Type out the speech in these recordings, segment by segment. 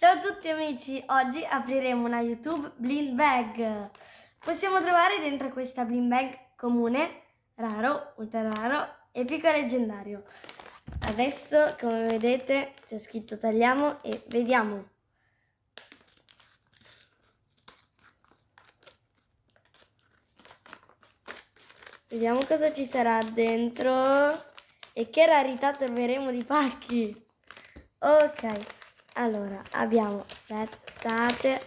Ciao a tutti amici, oggi apriremo una YouTube blind bag. Possiamo trovare dentro questa blind bag comune, raro, ultra raro, epico e leggendario. Adesso, come vedete, c'è scritto tagliamo e vediamo. Vediamo cosa ci sarà dentro e che rarità troveremo di pacchi. Ok. Allora, abbiamo settate,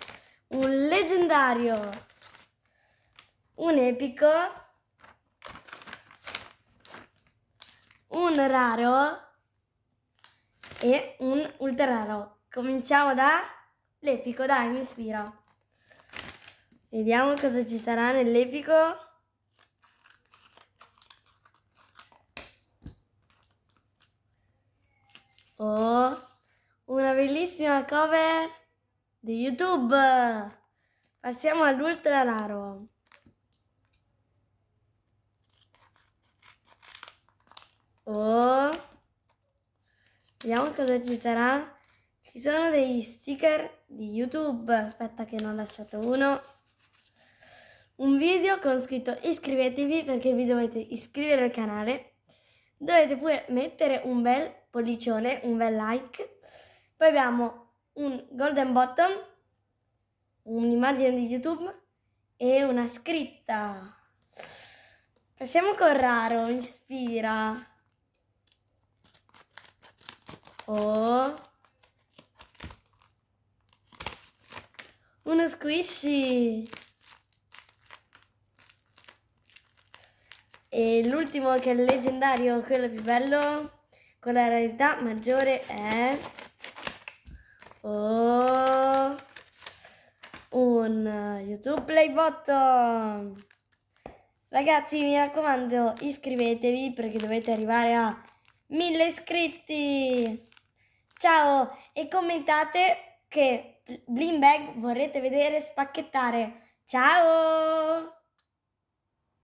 un leggendario, un epico, un raro e un ultra raro. Cominciamo da l'epico, dai, mi ispiro. Vediamo cosa ci sarà nell'epico. Oh! bellissima cover di YouTube. Passiamo all'ultra raro. Oh. Vediamo cosa ci sarà. Ci sono degli sticker di YouTube. Aspetta che ne ho lasciato uno. Un video con scritto iscrivetevi perché vi dovete iscrivere al canale. Dovete pure mettere un bel pollicione, un bel like poi abbiamo un golden bottom, un'immagine di YouTube e una scritta. Passiamo con raro, ispira. Oh. Uno squishy. E l'ultimo che è leggendario, quello più bello, con la rarità maggiore è o oh, un YouTube Play Button. Ragazzi, mi raccomando, iscrivetevi perché dovete arrivare a mille iscritti. Ciao e commentate che Blimbag vorrete vedere spacchettare. Ciao!